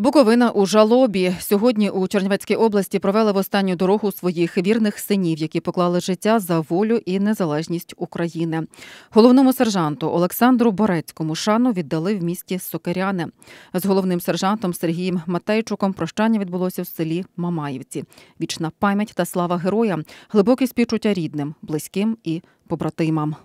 Буковина у жалобі сьогодні у Чернівецькій області провели в останню дорогу своїх вірних синів, які поклали життя за волю і незалежність України. Головному сержанту Олександру Борецькому шану віддали в місті Сокиряни. З головним сержантом Сергієм Матейчуком прощання відбулося в селі Мамаївці. Вічна пам'ять та слава героям, глибокі співчуття рідним, близьким і побратимам.